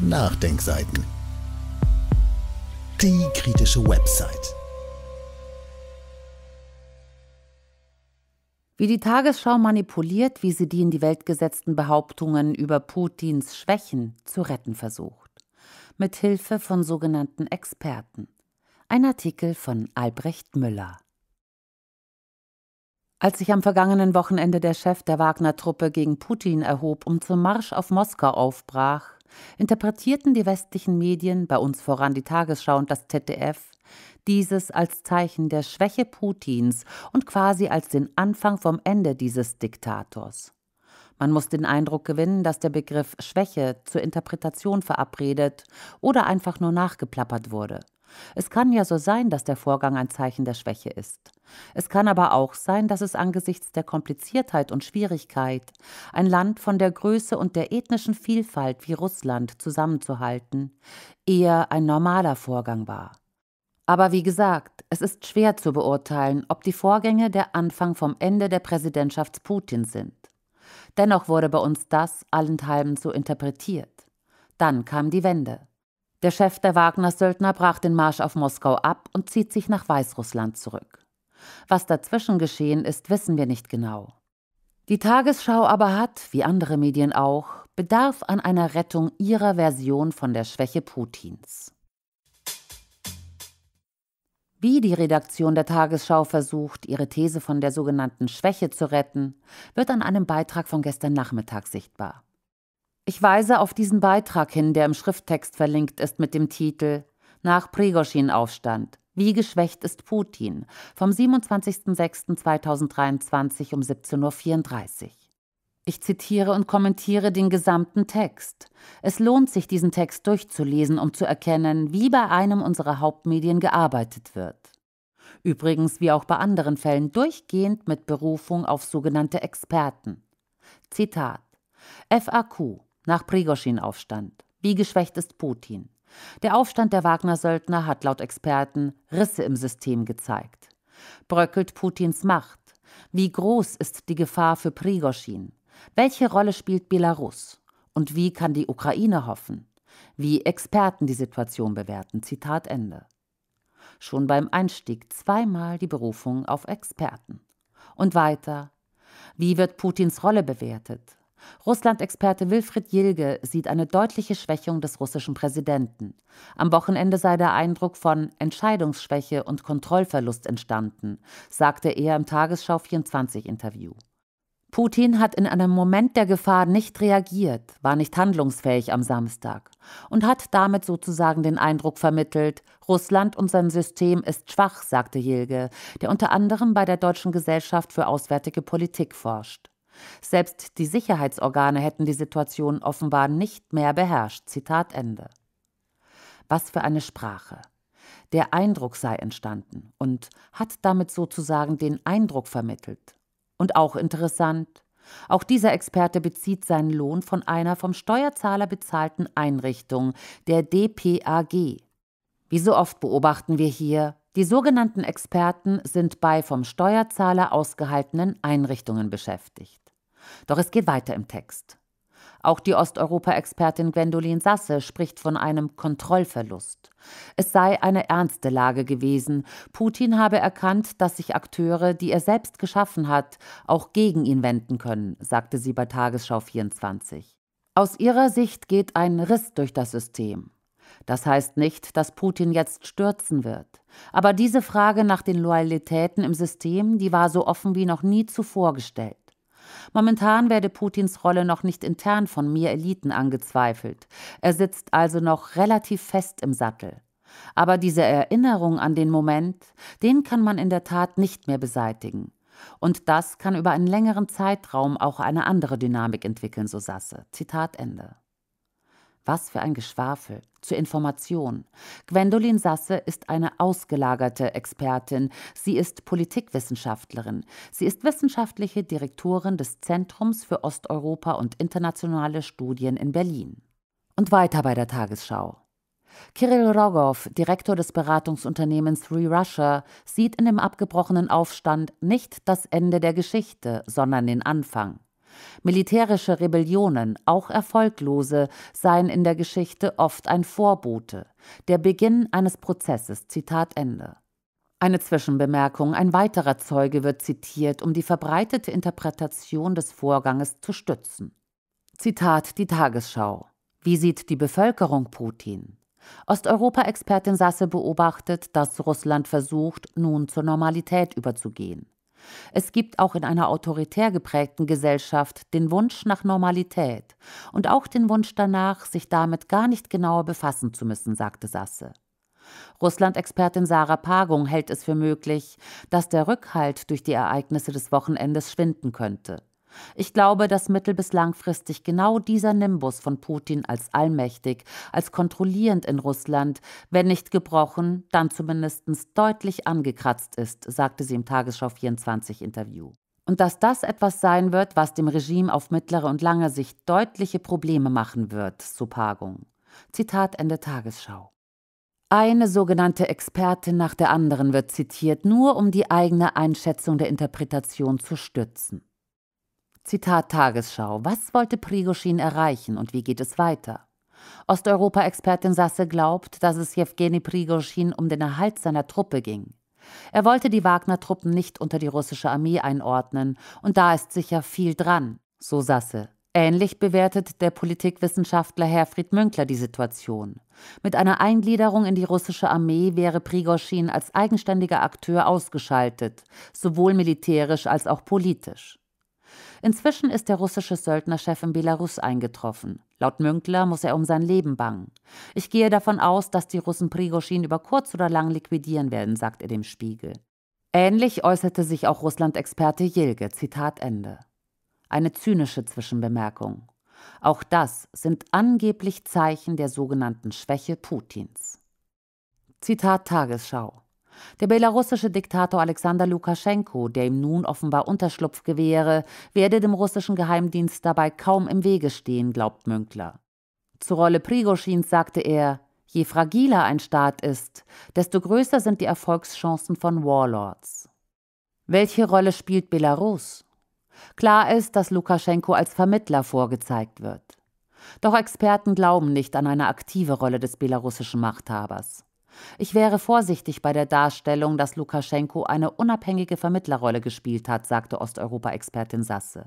Nachdenkseiten. Die kritische Website. Wie die Tagesschau manipuliert, wie sie die in die Welt gesetzten Behauptungen über Putins Schwächen zu retten versucht. Mit Hilfe von sogenannten Experten. Ein Artikel von Albrecht Müller. Als sich am vergangenen Wochenende der Chef der Wagner-Truppe gegen Putin erhob und zum Marsch auf Moskau aufbrach, interpretierten die westlichen Medien, bei uns voran die Tagesschau und das ZDF, dieses als Zeichen der Schwäche Putins und quasi als den Anfang vom Ende dieses Diktators. Man muss den Eindruck gewinnen, dass der Begriff Schwäche zur Interpretation verabredet oder einfach nur nachgeplappert wurde. Es kann ja so sein, dass der Vorgang ein Zeichen der Schwäche ist. Es kann aber auch sein, dass es angesichts der Kompliziertheit und Schwierigkeit, ein Land von der Größe und der ethnischen Vielfalt wie Russland zusammenzuhalten, eher ein normaler Vorgang war. Aber wie gesagt, es ist schwer zu beurteilen, ob die Vorgänge der Anfang vom Ende der Präsidentschaft Putin sind. Dennoch wurde bei uns das allenthalben so interpretiert. Dann kam die Wende. Der Chef der Wagner-Söldner brach den Marsch auf Moskau ab und zieht sich nach Weißrussland zurück. Was dazwischen geschehen ist, wissen wir nicht genau. Die Tagesschau aber hat, wie andere Medien auch, Bedarf an einer Rettung ihrer Version von der Schwäche Putins. Wie die Redaktion der Tagesschau versucht, ihre These von der sogenannten Schwäche zu retten, wird an einem Beitrag von gestern Nachmittag sichtbar. Ich weise auf diesen Beitrag hin, der im Schrifttext verlinkt ist mit dem Titel Nach Prigoschin-Aufstand. Wie geschwächt ist Putin? vom 27.06.2023 um 17.34 Uhr. Ich zitiere und kommentiere den gesamten Text. Es lohnt sich, diesen Text durchzulesen, um zu erkennen, wie bei einem unserer Hauptmedien gearbeitet wird. Übrigens wie auch bei anderen Fällen durchgehend mit Berufung auf sogenannte Experten. Zitat FAQ nach Prigoschin-Aufstand. Wie geschwächt ist Putin? Der Aufstand der Wagner-Söldner hat laut Experten Risse im System gezeigt. Bröckelt Putins Macht? Wie groß ist die Gefahr für Prigoschin? Welche Rolle spielt Belarus? Und wie kann die Ukraine hoffen? Wie Experten die Situation bewerten. Zitat Ende. Schon beim Einstieg zweimal die Berufung auf Experten. Und weiter. Wie wird Putins Rolle bewertet? Russland-Experte Wilfried Jilge sieht eine deutliche Schwächung des russischen Präsidenten. Am Wochenende sei der Eindruck von Entscheidungsschwäche und Kontrollverlust entstanden, sagte er im Tagesschau 24 Interview. Putin hat in einem Moment der Gefahr nicht reagiert, war nicht handlungsfähig am Samstag und hat damit sozusagen den Eindruck vermittelt, Russland und sein System ist schwach, sagte Jilge, der unter anderem bei der Deutschen Gesellschaft für Auswärtige Politik forscht. Selbst die Sicherheitsorgane hätten die Situation offenbar nicht mehr beherrscht. Zitat Ende. Was für eine Sprache. Der Eindruck sei entstanden und hat damit sozusagen den Eindruck vermittelt. Und auch interessant, auch dieser Experte bezieht seinen Lohn von einer vom Steuerzahler bezahlten Einrichtung, der DPAG. Wie so oft beobachten wir hier, die sogenannten Experten sind bei vom Steuerzahler ausgehaltenen Einrichtungen beschäftigt. Doch es geht weiter im Text. Auch die Osteuropa-Expertin Gwendolin Sasse spricht von einem Kontrollverlust. Es sei eine ernste Lage gewesen. Putin habe erkannt, dass sich Akteure, die er selbst geschaffen hat, auch gegen ihn wenden können, sagte sie bei Tagesschau 24. Aus ihrer Sicht geht ein Riss durch das System. Das heißt nicht, dass Putin jetzt stürzen wird. Aber diese Frage nach den Loyalitäten im System, die war so offen wie noch nie zuvor gestellt. Momentan werde Putins Rolle noch nicht intern von mir Eliten angezweifelt. Er sitzt also noch relativ fest im Sattel. Aber diese Erinnerung an den Moment, den kann man in der Tat nicht mehr beseitigen. Und das kann über einen längeren Zeitraum auch eine andere Dynamik entwickeln, so Sasse. Zitat Ende. Was für ein Geschwafel. Zur Information. Gwendolin Sasse ist eine ausgelagerte Expertin. Sie ist Politikwissenschaftlerin. Sie ist wissenschaftliche Direktorin des Zentrums für Osteuropa und internationale Studien in Berlin. Und weiter bei der Tagesschau. Kirill Rogov, Direktor des Beratungsunternehmens Free Russia, sieht in dem abgebrochenen Aufstand nicht das Ende der Geschichte, sondern den Anfang. Militärische Rebellionen, auch erfolglose, seien in der Geschichte oft ein Vorbote, der Beginn eines Prozesses. Zitat Ende. Eine Zwischenbemerkung, ein weiterer Zeuge wird zitiert, um die verbreitete Interpretation des Vorganges zu stützen. Zitat die Tagesschau. Wie sieht die Bevölkerung Putin? Osteuropa-Expertin Sasse beobachtet, dass Russland versucht, nun zur Normalität überzugehen. Es gibt auch in einer autoritär geprägten Gesellschaft den Wunsch nach Normalität und auch den Wunsch danach, sich damit gar nicht genauer befassen zu müssen, sagte Sasse. Russland-Expertin Sarah Pagung hält es für möglich, dass der Rückhalt durch die Ereignisse des Wochenendes schwinden könnte. Ich glaube, dass mittel- bis langfristig genau dieser Nimbus von Putin als allmächtig, als kontrollierend in Russland, wenn nicht gebrochen, dann zumindest deutlich angekratzt ist, sagte sie im Tagesschau 24 Interview. Und dass das etwas sein wird, was dem Regime auf mittlere und lange Sicht deutliche Probleme machen wird, so Pagung. Zitat Ende Tagesschau. Eine sogenannte Expertin nach der anderen wird zitiert, nur um die eigene Einschätzung der Interpretation zu stützen. Zitat Tagesschau. Was wollte Prigoschin erreichen und wie geht es weiter? Osteuropa-Expertin Sasse glaubt, dass es Jewgeni Prigoschin um den Erhalt seiner Truppe ging. Er wollte die Wagner-Truppen nicht unter die russische Armee einordnen und da ist sicher viel dran, so Sasse. Ähnlich bewertet der Politikwissenschaftler Herfried Münkler die Situation. Mit einer Eingliederung in die russische Armee wäre Prigoschin als eigenständiger Akteur ausgeschaltet, sowohl militärisch als auch politisch. Inzwischen ist der russische Söldnerchef in Belarus eingetroffen. Laut Münkler muss er um sein Leben bangen. Ich gehe davon aus, dass die Russen Prigoschin über kurz oder lang liquidieren werden, sagt er dem Spiegel. Ähnlich äußerte sich auch Russland-Experte Jilge. Zitat Ende. Eine zynische Zwischenbemerkung. Auch das sind angeblich Zeichen der sogenannten Schwäche Putins. Zitat Tagesschau. Der belarussische Diktator Alexander Lukaschenko, der ihm nun offenbar Unterschlupf gewähre, werde dem russischen Geheimdienst dabei kaum im Wege stehen, glaubt Münkler. Zur Rolle Prigoschins sagte er, je fragiler ein Staat ist, desto größer sind die Erfolgschancen von Warlords. Welche Rolle spielt Belarus? Klar ist, dass Lukaschenko als Vermittler vorgezeigt wird. Doch Experten glauben nicht an eine aktive Rolle des belarussischen Machthabers. Ich wäre vorsichtig bei der Darstellung, dass Lukaschenko eine unabhängige Vermittlerrolle gespielt hat, sagte Osteuropa-Expertin Sasse.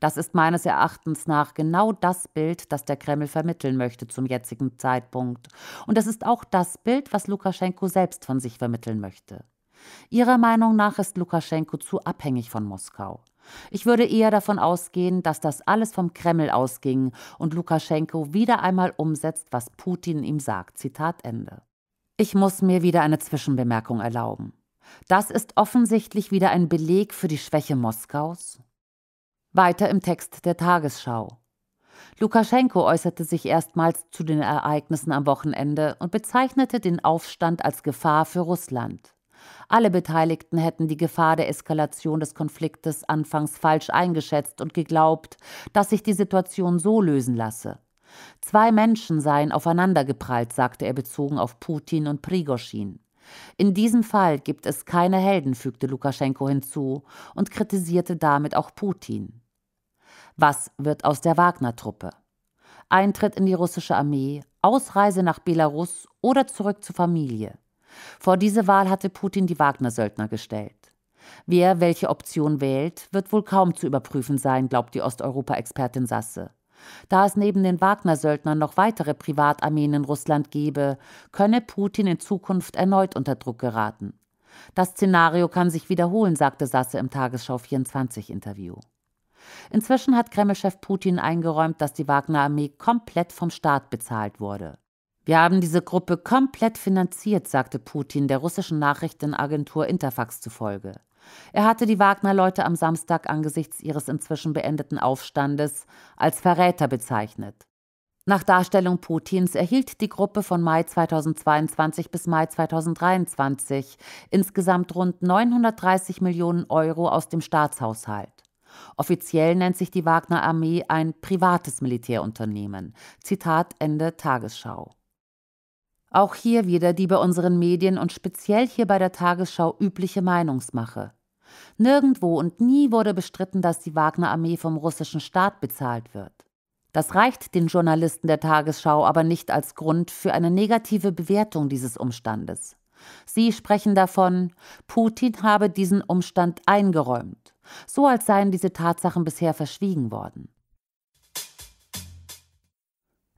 Das ist meines Erachtens nach genau das Bild, das der Kreml vermitteln möchte zum jetzigen Zeitpunkt. Und es ist auch das Bild, was Lukaschenko selbst von sich vermitteln möchte. Ihrer Meinung nach ist Lukaschenko zu abhängig von Moskau. Ich würde eher davon ausgehen, dass das alles vom Kreml ausging und Lukaschenko wieder einmal umsetzt, was Putin ihm sagt. Zitat Ende. Ich muss mir wieder eine Zwischenbemerkung erlauben. Das ist offensichtlich wieder ein Beleg für die Schwäche Moskaus. Weiter im Text der Tagesschau. Lukaschenko äußerte sich erstmals zu den Ereignissen am Wochenende und bezeichnete den Aufstand als Gefahr für Russland. Alle Beteiligten hätten die Gefahr der Eskalation des Konfliktes anfangs falsch eingeschätzt und geglaubt, dass sich die Situation so lösen lasse. Zwei Menschen seien aufeinandergeprallt, sagte er bezogen auf Putin und Prigoschin. In diesem Fall gibt es keine Helden, fügte Lukaschenko hinzu und kritisierte damit auch Putin. Was wird aus der Wagner-Truppe? Eintritt in die russische Armee, Ausreise nach Belarus oder zurück zur Familie. Vor diese Wahl hatte Putin die Wagner-Söldner gestellt. Wer welche Option wählt, wird wohl kaum zu überprüfen sein, glaubt die Osteuropa-Expertin Sasse. Da es neben den Wagner-Söldnern noch weitere Privatarmeen in Russland gebe, könne Putin in Zukunft erneut unter Druck geraten. Das Szenario kann sich wiederholen, sagte Sasse im Tagesschau 24 Interview. Inzwischen hat Kremlchef Putin eingeräumt, dass die Wagner-Armee komplett vom Staat bezahlt wurde. Wir haben diese Gruppe komplett finanziert, sagte Putin der russischen Nachrichtenagentur Interfax zufolge. Er hatte die Wagner-Leute am Samstag angesichts ihres inzwischen beendeten Aufstandes als Verräter bezeichnet. Nach Darstellung Putins erhielt die Gruppe von Mai 2022 bis Mai 2023 insgesamt rund 930 Millionen Euro aus dem Staatshaushalt. Offiziell nennt sich die Wagner-Armee ein privates Militärunternehmen. Zitat Ende Tagesschau. Auch hier wieder die bei unseren Medien und speziell hier bei der Tagesschau übliche Meinungsmache. Nirgendwo und nie wurde bestritten, dass die Wagner-Armee vom russischen Staat bezahlt wird. Das reicht den Journalisten der Tagesschau aber nicht als Grund für eine negative Bewertung dieses Umstandes. Sie sprechen davon, Putin habe diesen Umstand eingeräumt, so als seien diese Tatsachen bisher verschwiegen worden.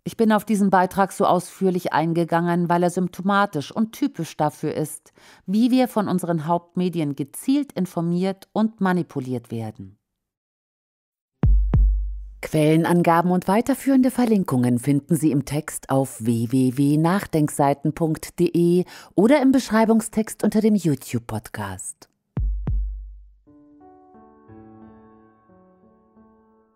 Ich bin auf diesen Beitrag so ausführlich eingegangen, weil er symptomatisch und typisch dafür ist, wie wir von unseren Hauptmedien gezielt informiert und manipuliert werden. Quellenangaben und weiterführende Verlinkungen finden Sie im Text auf www.nachdenkseiten.de oder im Beschreibungstext unter dem YouTube-Podcast.